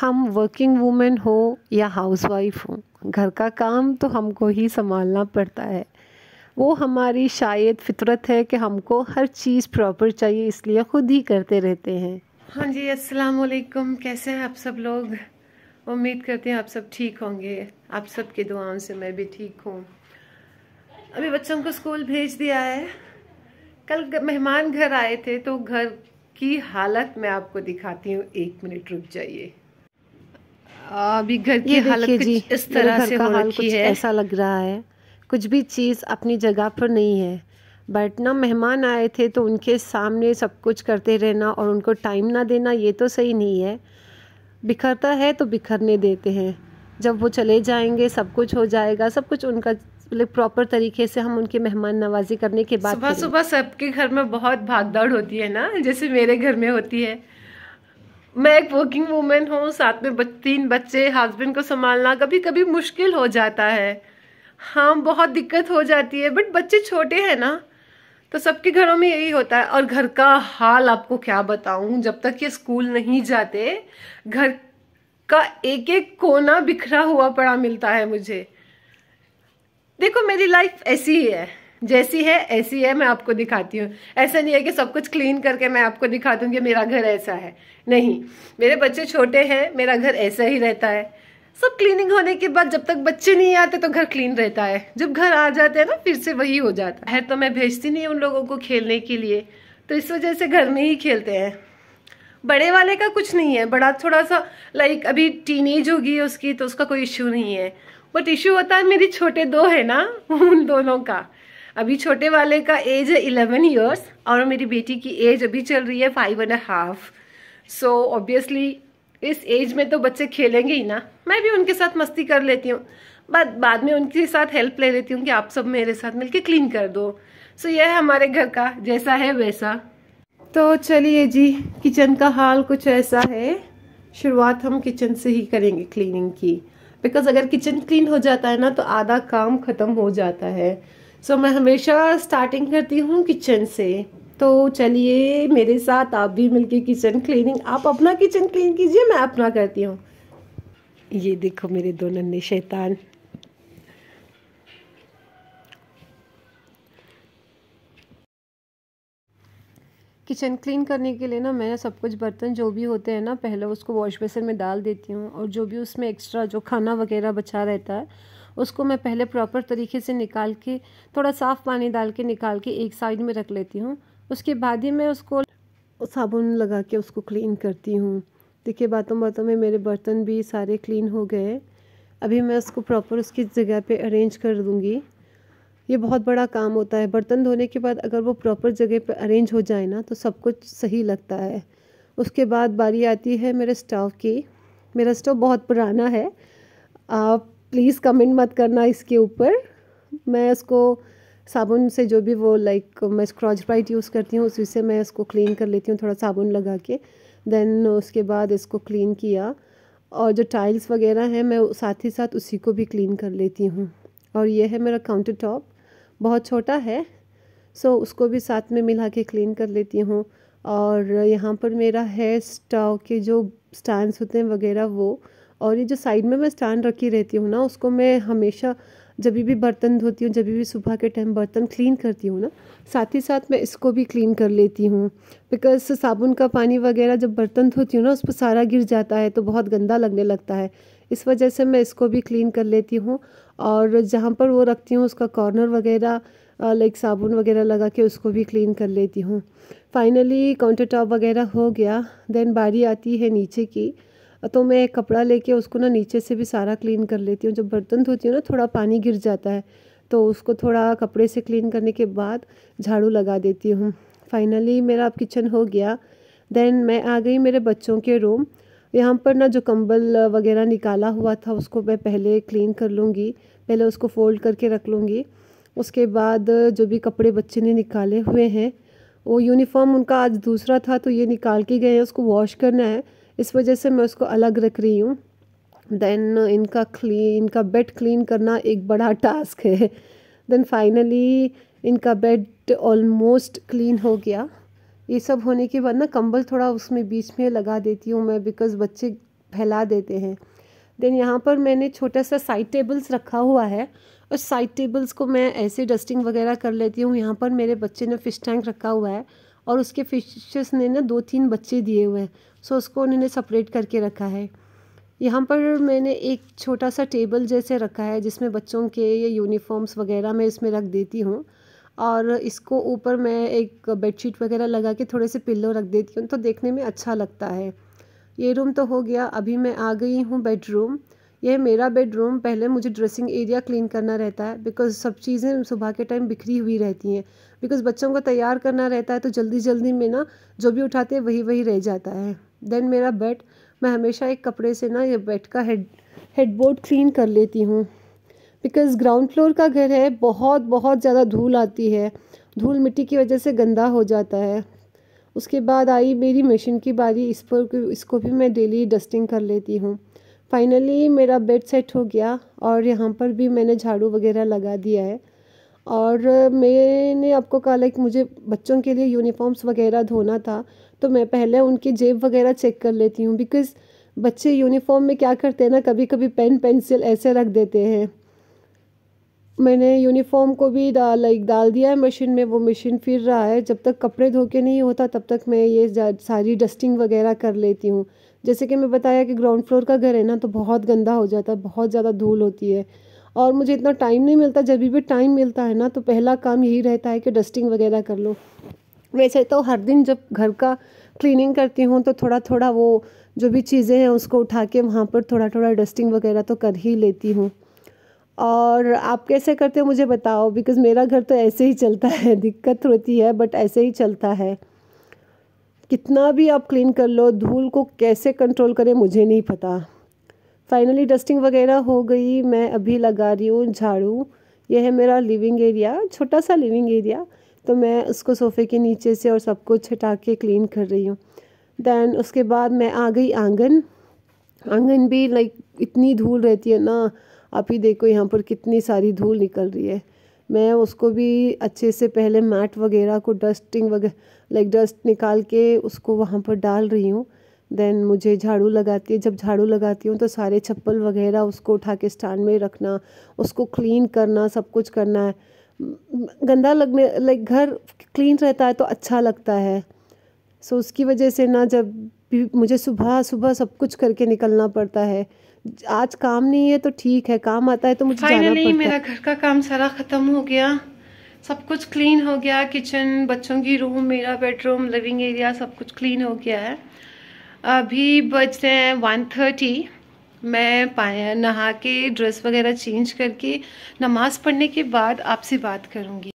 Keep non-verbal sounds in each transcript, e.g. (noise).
हम working women हो या हाउसवाइफ हो घर का काम तो हमको ही संभालना पड़ता है वो हमारी शायद फितरत है कि हमको हर चीज़ प्रॉपर चाहिए इसलिए ख़ुद ही करते रहते हैं हाँ जी अस्सलाम वालेकुम कैसे हैं आप सब लोग उम्मीद करते हैं आप सब ठीक होंगे आप सब की दुआओं से मैं भी ठीक हूँ अभी बच्चों को स्कूल भेज दिया है कल मेहमान घर आए थे तो घर की हालत मैं आपको दिखाती हूँ एक मिनट रुक जाइए अभी घर की हालत जी इस तरह से हो रखी है ऐसा लग रहा है कुछ भी चीज़ अपनी जगह पर नहीं है बट ना मेहमान आए थे तो उनके सामने सब कुछ करते रहना और उनको टाइम ना देना ये तो सही नहीं है बिखरता है तो बिखरने देते हैं जब वो चले जाएंगे सब कुछ हो जाएगा सब कुछ उनका मतलब प्रॉपर तरीके से हम उनके मेहमान नवाजी करने के बाद सुबह सुबह सबके घर में बहुत भागदौड़ होती है ना जैसे मेरे घर में होती है मैं एक वर्किंग वूमेन हूँ साथ में बच, तीन बच्चे हस्बैंड को संभालना कभी कभी मुश्किल हो जाता है हाँ बहुत दिक्कत हो जाती है बट बच्चे छोटे हैं ना तो सबके घरों में यही होता है और घर का हाल आपको क्या बताऊं जब तक ये स्कूल नहीं जाते घर का एक एक कोना बिखरा हुआ पड़ा मिलता है मुझे देखो मेरी लाइफ ऐसी ही है जैसी है ऐसी है मैं आपको दिखाती हूँ ऐसा नहीं है कि सब कुछ क्लीन करके मैं आपको दिखा दूँ कि मेरा घर ऐसा है नहीं मेरे बच्चे छोटे हैं मेरा घर ऐसा ही रहता है सब क्लीनिंग होने के बाद जब तक बच्चे नहीं आते तो घर क्लीन रहता है जब घर आ जाते हैं ना फिर से वही हो जाता है तो मैं भेजती नहीं उन लोगों को खेलने के लिए तो इस वजह से घर में ही खेलते हैं बड़े वाले का कुछ नहीं है बड़ा थोड़ा सा लाइक अभी टीनेज होगी उसकी तो उसका कोई इशू नहीं है बट इशू होता है मेरी छोटे दो है ना (laughs) उन दोनों का अभी छोटे वाले का एज है इलेवन ईयर्स और मेरी बेटी की एज अभी चल रही है five and half so obviously इस एज में तो बच्चे खेलेंगे ही ना मैं भी उनके साथ मस्ती कर लेती हूँ बाद बाद में उनके साथ हेल्प ले लेती हूँ कि आप सब मेरे साथ मिलके क्लीन कर दो सो so, यह है हमारे घर का जैसा है वैसा तो चलिए जी किचन का हाल कुछ ऐसा है शुरुआत हम किचन से ही करेंगे क्लीनिंग की बिकॉज अगर किचन क्लीन हो जाता है ना तो आधा काम ख़त्म हो जाता है सो मैं हमेशा स्टार्टिंग करती हूँ किचन से तो चलिए मेरे साथ आप भी मिलके किचन क्लीनिंग आप अपना किचन क्लीन कीजिए मैं अपना करती हूँ ये देखो मेरे दो नन्हे शैतान किचन क्लीन करने के लिए ना मैं सब कुछ बर्तन जो भी होते हैं ना पहले उसको वॉश बेसिन में डाल देती हूँ और जो भी उसमें एक्स्ट्रा जो खाना वगैरह बचा रहता है उसको मैं पहले प्रॉपर तरीके से निकाल के थोड़ा साफ़ पानी डाल के निकाल के एक साइड में रख लेती हूँ उसके बाद ही मैं उसको साबुन लगा के उसको क्लीन करती हूँ देखिए बातों बातों में मेरे बर्तन भी सारे क्लीन हो गए अभी मैं उसको प्रॉपर उसकी जगह पे अरेंज कर दूँगी ये बहुत बड़ा काम होता है बर्तन धोने के बाद अगर वो प्रॉपर जगह पे अरेंज हो जाए ना तो सब कुछ सही लगता है उसके बाद बारी आती है मेरे स्टोव की मेरा स्टोव बहुत पुराना है आप प्लीज़ कमेंट मत करना इसके ऊपर मैं इसको साबुन से जो भी वो लाइक मैं स्क्रॉच ब्राइट यूज़ करती हूँ उसी से मैं इसको क्लीन कर लेती हूँ थोड़ा साबुन लगा के देन उसके बाद इसको क्लीन किया और जो टाइल्स वगैरह हैं मैं साथ ही साथ उसी को भी क्लीन कर लेती हूँ और ये है मेरा काउंटर टॉप बहुत छोटा है सो उसको भी साथ में मिला के क्लीन कर लेती हूँ और यहाँ पर मेरा है स्टाव के जो स्टैंड होते हैं वगैरह वो और ये जो साइड में मैं स्टैंड रखी रहती हूँ ना उसको मैं हमेशा जब भी बर्तन धोती हूँ जब भी सुबह के टाइम बर्तन क्लीन करती हूँ ना साथ ही साथ मैं इसको भी क्लीन कर लेती हूँ बिकॉज साबुन का पानी वगैरह जब बर्तन धोती हूँ ना उस पर सारा गिर जाता है तो बहुत गंदा लगने लगता है इस वजह से मैं इसको भी क्लीन कर लेती हूँ और जहाँ पर वो रखती हूँ उसका कॉर्नर वगैरह लाइक साबुन वगैरह लगा के उसको भी क्लीन कर लेती हूँ फाइनली काउंटर टॉप वगैरह हो गया देन बारी आती है नीचे की तो मैं कपड़ा लेके उसको ना नीचे से भी सारा क्लीन कर लेती हूँ जब बर्तन धोती हूँ ना थोड़ा पानी गिर जाता है तो उसको थोड़ा कपड़े से क्लीन करने के बाद झाड़ू लगा देती हूँ फाइनली मेरा अब किचन हो गया देन मैं आ गई मेरे बच्चों के रूम यहाँ पर ना जो कंबल वगैरह निकाला हुआ था उसको मैं पहले क्लीन कर लूँगी पहले उसको फोल्ड करके रख लूँगी उसके बाद जो भी कपड़े बच्चे ने निकाले हुए हैं वो यूनिफॉर्म उनका आज दूसरा था तो ये निकाल के गए हैं उसको वॉश करना है इस वजह से मैं उसको अलग रख रही हूँ देन इनका क्लीन इनका बेड क्लीन करना एक बड़ा टास्क है देन फाइनली इनका बेड ऑलमोस्ट क्लीन हो गया ये सब होने के बाद ना कंबल थोड़ा उसमें बीच में लगा देती हूँ मैं बिकॉज़ बच्चे फैला देते हैं देन यहाँ पर मैंने छोटा सा साइड टेबल्स रखा हुआ है और साइड टेबल्स को मैं ऐसे डस्टिंग वगैरह कर लेती हूँ यहाँ पर मेरे बच्चे ने फ़िश टैंक रखा हुआ है और उसके फिशेस ने ना दो तीन बच्चे दिए हुए हैं सो उसको उन्होंने सेपरेट करके रखा है यहाँ पर मैंने एक छोटा सा टेबल जैसे रखा है जिसमें बच्चों के ये यूनिफॉर्म्स वगैरह मैं इसमें रख देती हूँ और इसको ऊपर मैं एक बेडशीट वगैरह लगा के थोड़े से पिल्लो रख देती हूँ तो देखने में अच्छा लगता है ये रूम तो हो गया अभी मैं आ गई हूँ बेडरूम यह मेरा बेडरूम पहले मुझे ड्रेसिंग एरिया क्लीन करना रहता है बिकॉज सब चीज़ें सुबह के टाइम बिखरी हुई रहती हैं बिकॉज बच्चों को तैयार करना रहता है तो जल्दी जल्दी में ना जो भी उठाते हैं वही वही रह जाता है देन मेरा बेड मैं हमेशा एक कपड़े से ना ये बेड का हेड हेडबोर्ड क्लीन कर लेती हूँ बिकॉज़ ग्राउंड फ्लोर का घर है बहुत बहुत ज़्यादा धूल आती है धूल मिट्टी की वजह से गंदा हो जाता है उसके बाद आई मेरी मशीन की बारी इस पर इसको भी मैं डेली डस्टिंग कर लेती हूँ फाइनली मेरा बेड सेट हो गया और यहाँ पर भी मैंने झाड़ू वगैरह लगा दिया है और मैंने आपको कहा लाइक मुझे बच्चों के लिए यूनिफॉर्म्स वगैरह धोना था तो मैं पहले उनकी जेब वगैरह चेक कर लेती हूँ बिकॉज़ बच्चे यूनिफॉर्म में क्या करते हैं ना कभी कभी पेन पेंसिल ऐसे रख देते हैं मैंने यूनिफॉर्म को भी डाल लाइक डाल दिया है मशीन में वो मशीन फिर रहा है जब तक कपड़े धो के नहीं होता तब तक मैं ये सारी डस्टिंग वगैरह कर लेती हूँ जैसे कि मैं बताया कि ग्राउंड फ्लोर का घर है ना तो बहुत गंदा हो जाता है बहुत ज़्यादा धूल होती है और मुझे इतना टाइम नहीं मिलता जब भी टाइम मिलता है ना तो पहला काम यही रहता है कि डस्टिंग वगैरह कर लो वैसे तो हर दिन जब घर का क्लीनिंग करती हूँ तो थोड़ा थोड़ा वो जो भी चीज़ें हैं उसको उठा के वहाँ पर थोड़ा थोड़ा डस्टिंग वगैरह तो कर ही लेती हूँ और आप कैसे करते हो मुझे बताओ बिकॉज़ मेरा घर तो ऐसे ही चलता है दिक्कत होती है बट ऐसे ही चलता है कितना भी आप क्लीन कर लो धूल को कैसे कंट्रोल करें मुझे नहीं पता फाइनली डस्टिंग वगैरह हो गई मैं अभी लगा रही हूँ झाड़ू यह है मेरा लिविंग एरिया छोटा सा लिविंग एरिया तो मैं उसको सोफ़े के नीचे से और सब कुछ हटा के क्लीन कर रही हूँ दैन उसके बाद मैं आ गई आंगन आंगन भी लाइक इतनी धूल रहती है ना आप ही देखो यहाँ पर कितनी सारी धूल निकल रही है मैं उसको भी अच्छे से पहले मैट वगैरह को डस्टिंग वगैरह लाइक डस्ट निकाल के उसको वहाँ पर डाल रही हूँ देन मुझे झाड़ू लगाती है जब झाड़ू लगाती हूँ तो सारे छप्पल वगैरह उसको उठा के स्टैंड में रखना उसको क्लीन करना सब कुछ करना है गंदा लगने लाइक घर क्लीन रहता है तो अच्छा लगता है सो so, उसकी वजह से ना जब भी मुझे सुबह सुबह सब कुछ करके निकलना पड़ता है आज काम नहीं है तो ठीक है काम आता है तो मुझे नहीं मेरा घर का काम सारा ख़त्म हो गया सब कुछ क्लीन हो गया किचन बच्चों की रूम मेरा बेडरूम लिविंग एरिया सब कुछ क्लीन हो गया है अभी बज रहे हैं वन थर्टी मैं पाया नहा के ड्रेस वगैरह चेंज करके नमाज़ पढ़ने के बाद आपसे बात करूँगी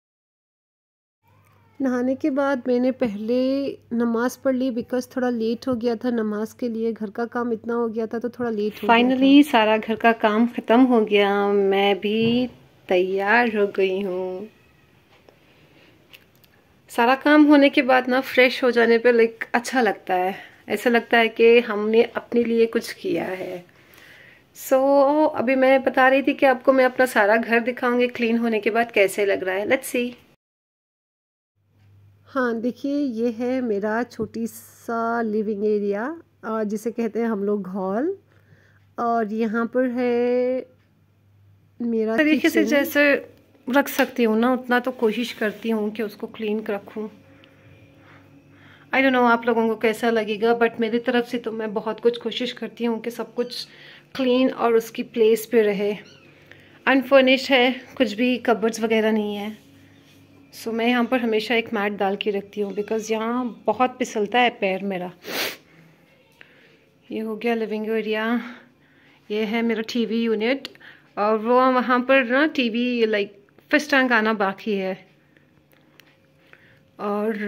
नहाने के बाद मैंने पहले नमाज़ पढ़ ली बिकॉज थोड़ा लेट हो गया था नमाज के लिए घर का काम इतना हो गया था तो थोड़ा लेट हो फाइनली सारा घर का काम ख़त्म हो गया मैं भी तैयार हो गई हूँ सारा काम होने के बाद ना फ्रेश हो जाने पे लाइक अच्छा लगता है ऐसा लगता है कि हमने अपने लिए कुछ किया है सो so, अभी मैं बता रही थी कि आपको मैं अपना सारा घर दिखाऊंगी क्लीन होने के बाद कैसे लग रहा है लेट्स सी हाँ देखिए ये है मेरा छोटी सा लिविंग एरिया जिसे कहते हैं हम लोग हॉल और यहाँ पर है मेरा तरीके से जैसे रख सकती हूँ ना उतना तो कोशिश करती हूँ कि उसको क्लीन रखूँ आई डोंट नो आप लोगों को कैसा लगेगा बट मेरी तरफ से तो मैं बहुत कुछ कोशिश करती हूँ कि सब कुछ क्लीन और उसकी प्लेस पे रहे अनफर्निश्ड है कुछ भी कबर्ड्स वगैरह नहीं है सो so, मैं यहाँ पर हमेशा एक मैट डाल के रखती हूँ बिकॉज़ यहाँ बहुत पिसलता है पैर मेरा ये हो गया लिविंग एरिया ये है मेरा टीवी यूनिट और वो वहाँ पर ना टीवी लाइक फर्स्ट टाइम आना बाकी है और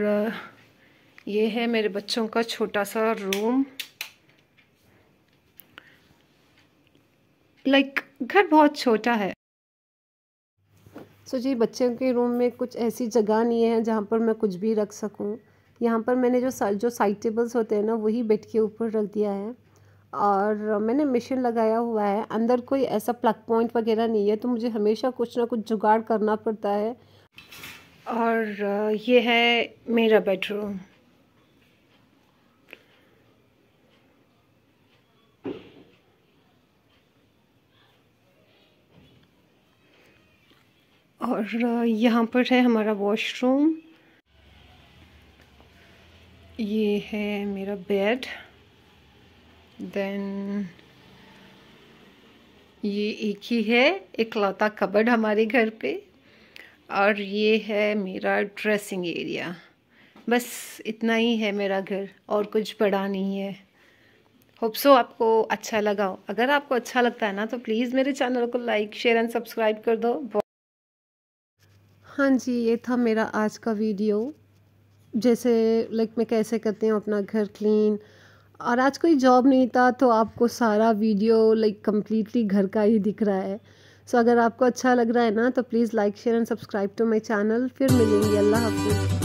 ये है मेरे बच्चों का छोटा सा रूम लाइक like, घर बहुत छोटा है सो जी बच्चों के रूम में कुछ ऐसी जगह नहीं है जहाँ पर मैं कुछ भी रख सकूँ यहाँ पर मैंने जो सा, जो साइड टेबल्स होते हैं ना वही बेड के ऊपर रख दिया है और मैंने मशीन लगाया हुआ है अंदर कोई ऐसा प्लग पॉइंट वगैरह नहीं है तो मुझे हमेशा कुछ ना कुछ जुगाड़ करना पड़ता है और ये है मेरा बेडरूम और यहाँ पर है हमारा वॉशरूम ये है मेरा बेड देन ये एक ही है इकलौता कबड हमारे घर पे और ये है मेरा ड्रेसिंग एरिया बस इतना ही है मेरा घर और कुछ बड़ा नहीं है होप सो आपको अच्छा लगा हो अगर आपको अच्छा लगता है ना तो प्लीज़ मेरे चैनल को लाइक शेयर एंड सब्सक्राइब कर दो हाँ जी ये था मेरा आज का वीडियो जैसे लाइक मैं कैसे करती हूँ अपना घर क्लीन और आज कोई जॉब नहीं था तो आपको सारा वीडियो लाइक कम्प्लीटली घर का ही दिख रहा है सो so, अगर आपको अच्छा लग रहा है ना तो please like share and subscribe to my channel फिर मिलेंगे अल्लाह हाफिज़